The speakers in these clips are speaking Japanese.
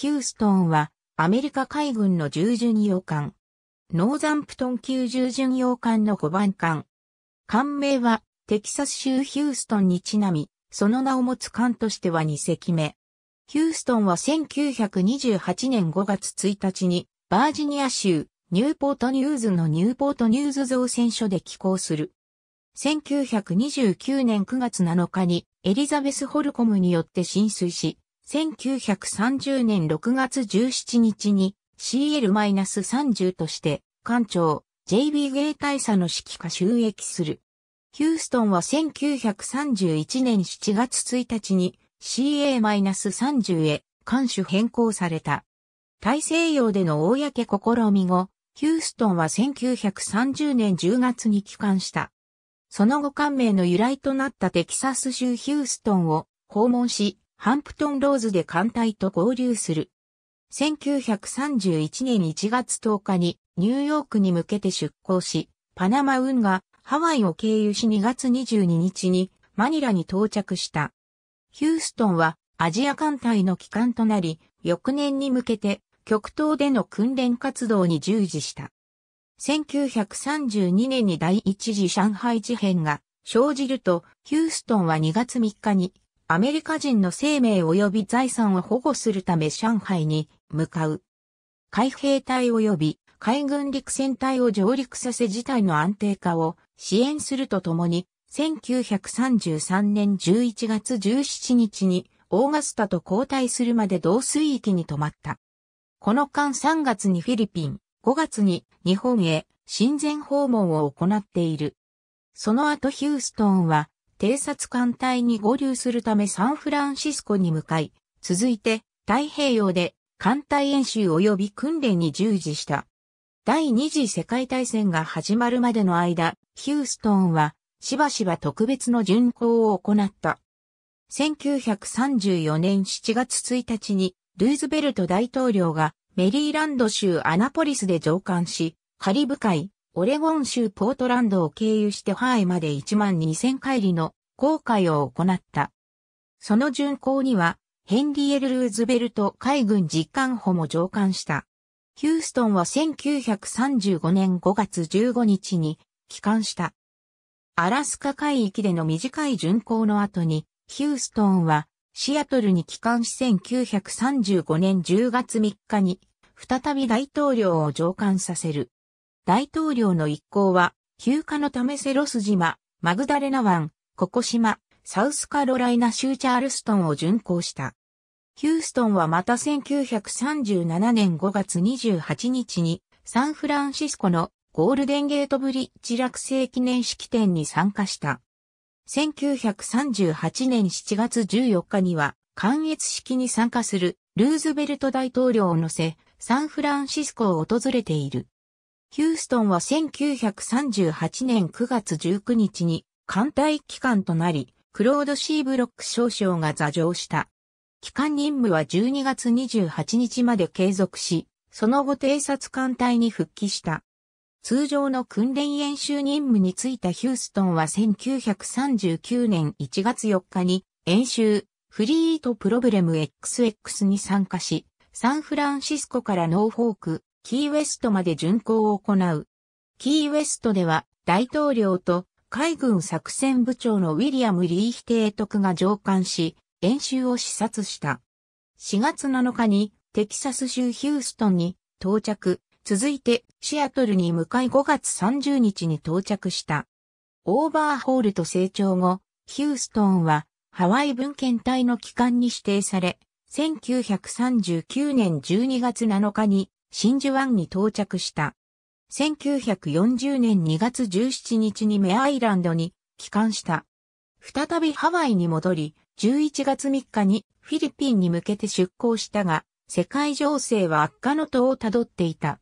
ヒューストンはアメリカ海軍の従巡洋艦。ノーザンプトン級従巡洋艦の5番艦。艦名はテキサス州ヒューストンにちなみ、その名を持つ艦としては2隻目。ヒューストンは1928年5月1日にバージニア州ニューポートニューズのニューポートニューズ造船所で寄港する。1929年9月7日にエリザベス・ホルコムによって浸水し、1930年6月17日に CL-30 として、艦長、JB ゲイ大佐の指揮下収益する。ヒューストンは1931年7月1日に CA-30 へ艦首変更された。大西洋での公試み後、ヒューストンは1930年10月に帰還した。その後艦名の由来となったテキサス州ヒューストンを訪問し、ハンプトンローズで艦隊と合流する。1931年1月10日にニューヨークに向けて出港し、パナマ運河、ハワイを経由し2月22日にマニラに到着した。ヒューストンはアジア艦隊の機関となり、翌年に向けて極東での訓練活動に従事した。1932年に第一次上海事変が生じると、ヒューストンは2月3日にアメリカ人の生命及び財産を保護するため上海に向かう。海兵隊及び海軍陸戦隊を上陸させ事態の安定化を支援するとともに、1933年11月17日にオーガスタと交代するまで同水域に止まった。この間3月にフィリピン、5月に日本へ親善訪問を行っている。その後ヒューストンは偵察艦隊に合流するためサンフランシスコに向かい、続いて太平洋で艦隊演習及び訓練に従事した。第二次世界大戦が始まるまでの間、ヒューストンはしばしば特別の巡航を行った。1934年7月1日にルーズベルト大統領がメリーランド州アナポリスで上官し、カリブ海、オレゴン州ポートランドを経由してハワイまで1万2000海里の航海を行った。その巡航には、ヘンリー・エル・ルーズベルト海軍実艦補も乗艦した。ヒューストンは1935年5月15日に帰還した。アラスカ海域での短い巡航の後に、ヒューストンはシアトルに帰還し1935年10月3日に再び大統領を上艦させる。大統領の一行は、休暇のためセロス島、マグダレナ湾、ココ島、サウスカロライナ州チャールストンを巡航した。ヒューストンはまた1937年5月28日にサンフランシスコのゴールデンゲートブリッジ落成記念式典に参加した。1938年7月14日には、関越式に参加するルーズベルト大統領を乗せ、サンフランシスコを訪れている。ヒューストンは1938年9月19日に艦隊機関となり、クロード・シーブロック少将が座上した。機関任務は12月28日まで継続し、その後偵察艦隊に復帰した。通常の訓練演習任務に就いたヒューストンは1939年1月4日に演習フリートプロブレム XX に参加し、サンフランシスコからノーフォーク、キーウェストまで巡航を行う。キーウェストでは大統領と海軍作戦部長のウィリアム・リーヒトクが上官し、演習を視察した。4月7日にテキサス州ヒューストンに到着、続いてシアトルに向かい5月30日に到着した。オーバーホールと成長後、ヒューストンはハワイ文献隊の機関に指定され、1939年12月7日に真珠湾に到着した。1940年2月17日にメアイランドに帰還した。再びハワイに戻り、11月3日にフィリピンに向けて出港したが、世界情勢は悪化の途をたどっていた。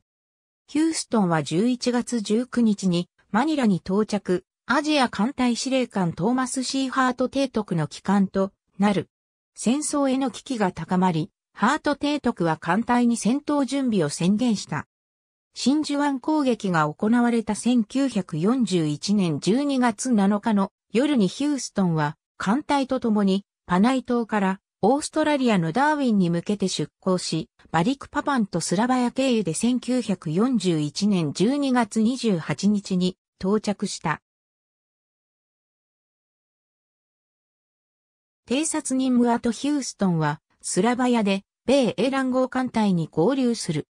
ヒューストンは11月19日にマニラに到着、アジア艦隊司令官トーマス・シーハート提督の帰還となる。戦争への危機が高まり、ハート提督は艦隊に戦闘準備を宣言した。真珠湾攻撃が行われた1941年12月7日の夜にヒューストンは艦隊と共にパナイ島からオーストラリアのダーウィンに向けて出港し、バリクパパンとスラバヤ経由で1941年12月28日に到着した。偵察任務後ヒューストンはスラバヤで米英乱合艦隊に合流する。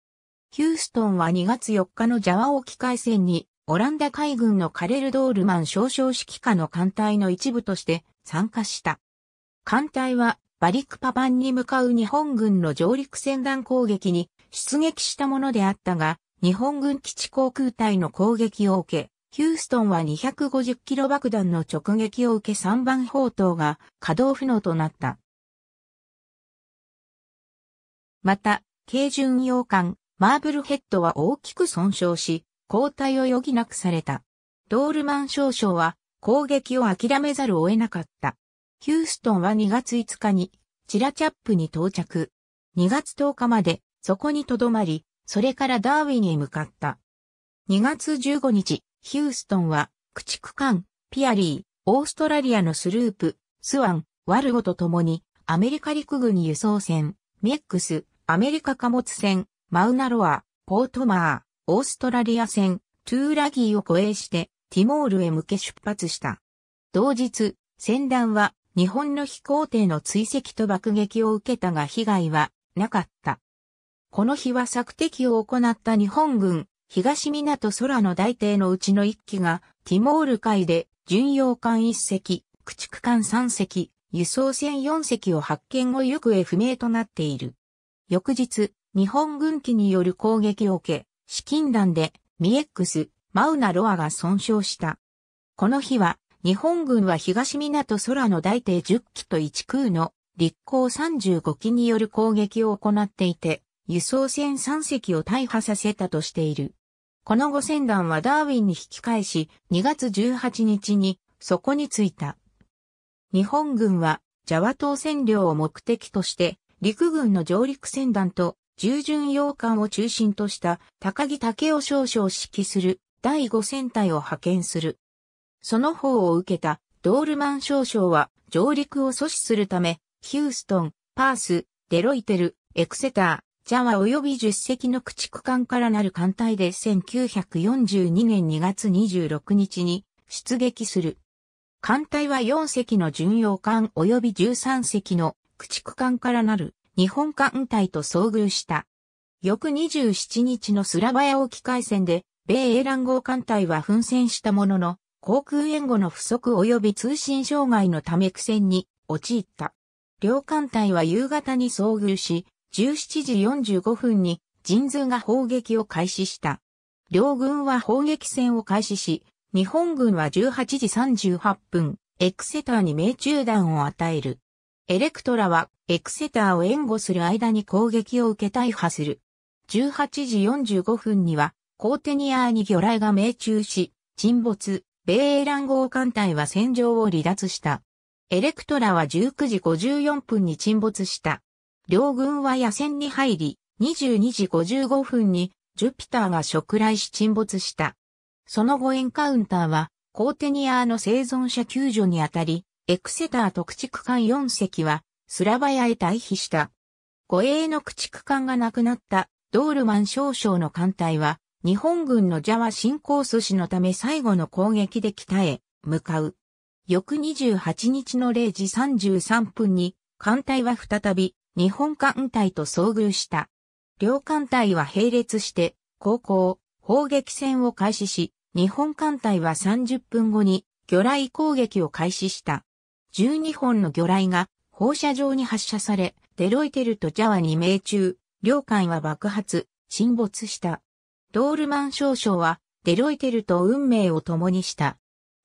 ヒューストンは2月4日のジャワ沖海戦に、オランダ海軍のカレル・ドールマン少々指揮下の艦隊の一部として参加した。艦隊はバリクパパンに向かう日本軍の上陸戦団攻撃に出撃したものであったが、日本軍基地航空隊の攻撃を受け、ヒューストンは250キロ爆弾の直撃を受け3番砲塔が稼働不能となった。また、軽巡洋艦、マーブルヘッドは大きく損傷し、交代を余儀なくされた。ドールマン少将は攻撃を諦めざるを得なかった。ヒューストンは2月5日にチラチャップに到着。2月10日までそこに留まり、それからダーウィンへ向かった。2月15日、ヒューストンは駆逐艦、ピアリー、オーストラリアのスループ、スワン、ワルゴと共にアメリカ陸軍輸送船、ミックス、アメリカ貨物船、マウナロア、ポートマー、オーストラリア船、トゥーラギーを護衛して、ティモールへ向け出発した。同日、船団は日本の飛行艇の追跡と爆撃を受けたが被害はなかった。この日は索敵を行った日本軍、東港空の大艇のうちの一機が、ティモール海で、巡洋艦一隻、駆逐艦三隻、輸送船四隻を発見後行方不明となっている。翌日、日本軍機による攻撃を受け、資金弾でミエックス、マウナロアが損傷した。この日は、日本軍は東港空の大艇10機と1空の立港35機による攻撃を行っていて、輸送船3隻を大破させたとしている。この後船団はダーウィンに引き返し、2月18日にそこに着いた。日本軍はジャワ島占領を目的として陸軍の上陸船団と従順洋艦を中心とした高木武雄少将を指揮する第5戦隊を派遣する。その方を受けたドールマン少将は上陸を阻止するため、ヒューストン、パース、デロイテル、エクセター、ジャワ及び10隻の駆逐艦からなる艦隊で1942年2月26日に出撃する。艦隊は4隻の巡洋艦及び13隻の駆逐艦からなる日本艦隊と遭遇した。翌27日のスラバヤ沖海戦で、米英乱号艦隊は奮戦したものの、航空援護の不足及び通信障害のため苦戦に陥った。両艦隊は夕方に遭遇し、17時45分に人数が砲撃を開始した。両軍は砲撃戦を開始し、日本軍は18時38分、エクセターに命中弾を与える。エレクトラはエクセターを援護する間に攻撃を受け大破する。18時45分にはコーテニアーに魚雷が命中し、沈没、米英乱号艦隊は戦場を離脱した。エレクトラは19時54分に沈没した。両軍は野戦に入り、22時55分にジュピターが触雷し沈没した。その後エンカウンターはコーテニアーの生存者救助にあたり、エクセター特駆艦4隻は、スラバヤへ退避した。護衛の駆逐艦がなくなったドールマン少将の艦隊は、日本軍のジャワ進行阻止のため最後の攻撃で北へ向かう。翌28日の0時33分に、艦隊は再び日本艦隊と遭遇した。両艦隊は並列して、航行、砲撃戦を開始し、日本艦隊は30分後に魚雷攻撃を開始した。12本の魚雷が放射状に発射され、デロイテルとジャワに命中、両艦は爆発、沈没した。ドールマン少将は、デロイテルと運命を共にした。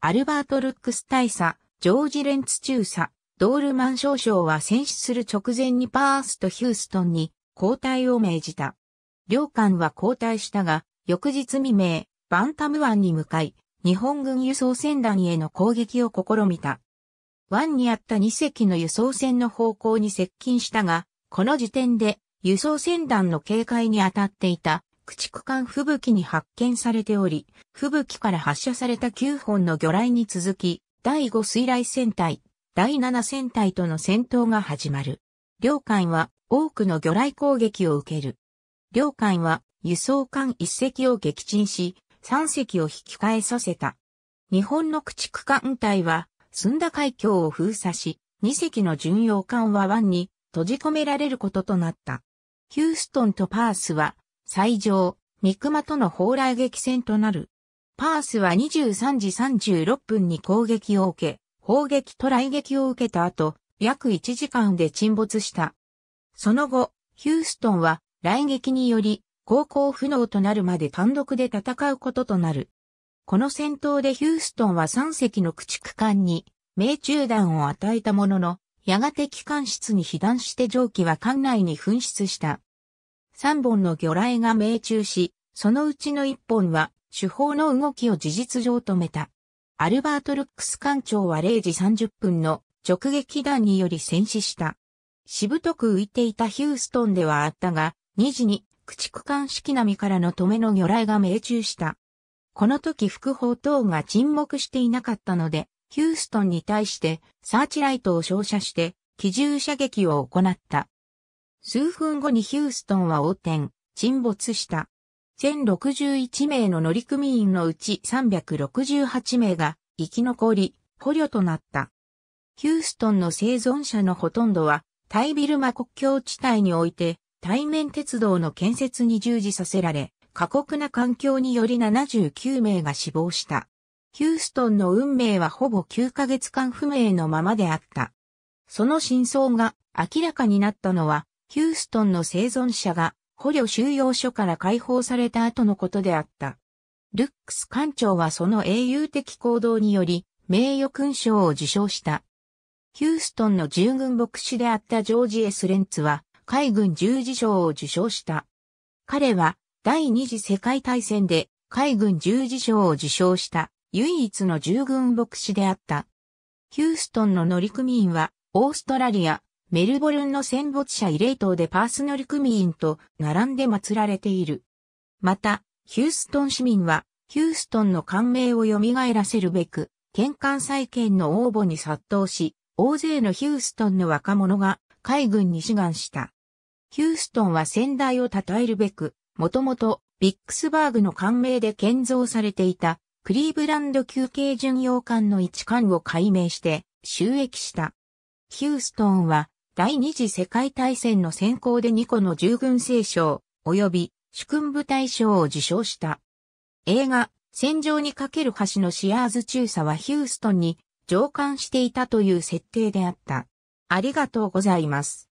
アルバート・ルックス大佐、ジョージ・レンツ中佐、ドールマン少将は戦死する直前にパースとヒューストンに交代を命じた。両艦は交代したが、翌日未明、バンタム湾に向かい、日本軍輸送船団への攻撃を試みた。湾にあった2隻の輸送船の方向に接近したが、この時点で輸送船団の警戒に当たっていた駆逐艦吹雪に発見されており、吹雪から発射された9本の魚雷に続き、第5水雷戦隊、第7戦隊との戦闘が始まる。両艦は多くの魚雷攻撃を受ける。両艦は輸送艦1隻を撃沈し、3隻を引き返させた。日本の駆逐艦隊は寸田海峡を封鎖し、2隻の巡洋艦は湾に閉じ込められることとなった。ヒューストンとパースは、最上、三熊との蓬莱撃戦となる。パースは23時36分に攻撃を受け、砲撃と雷撃を受けた後、約1時間で沈没した。その後、ヒューストンは雷撃により、航行不能となるまで単独で戦うこととなる。この戦闘でヒューストンは3隻の駆逐艦に命中弾を与えたものの、やがて機関室に被弾して蒸気は艦内に噴出した。3本の魚雷が命中し、そのうちの1本は主砲の動きを事実上止めた。アルバート・ルックス艦長は0時30分の直撃弾により戦死した。しぶとく浮いていたヒューストンではあったが、2時に駆逐艦式並みからの止めの魚雷が命中した。この時副砲等が沈黙していなかったので、ヒューストンに対してサーチライトを照射して機銃射撃を行った。数分後にヒューストンは横転、沈没した。1061名の乗組員のうち368名が生き残り、捕虜となった。ヒューストンの生存者のほとんどは、タイビルマ国境地帯において、対面鉄道の建設に従事させられ、過酷な環境により79名が死亡した。ヒューストンの運命はほぼ9ヶ月間不明のままであった。その真相が明らかになったのは、ヒューストンの生存者が捕虜収容所から解放された後のことであった。ルックス艦長はその英雄的行動により、名誉勲章を受章した。ヒューストンの従軍牧師であったジョージ・エスレンツは、海軍十字章を受章した。彼は、第二次世界大戦で海軍十字章を受章した唯一の従軍牧師であった。ヒューストンの乗組員はオーストラリア、メルボルンの戦没者慰霊塔でパース乗組員と並んで祀られている。また、ヒューストン市民は、ヒューストンの感銘を蘇らせるべく、転換再建の応募に殺到し、大勢のヒューストンの若者が海軍に志願した。ヒューストンは先代を称えるべく、もともとビックスバーグの艦名で建造されていたクリーブランド休憩巡洋艦の一艦を改名して収益した。ヒューストンは第二次世界大戦の先行で2個の従軍聖賞及び主君部大賞を受賞した。映画戦場にかける橋のシアーズ中佐はヒューストンに上官していたという設定であった。ありがとうございます。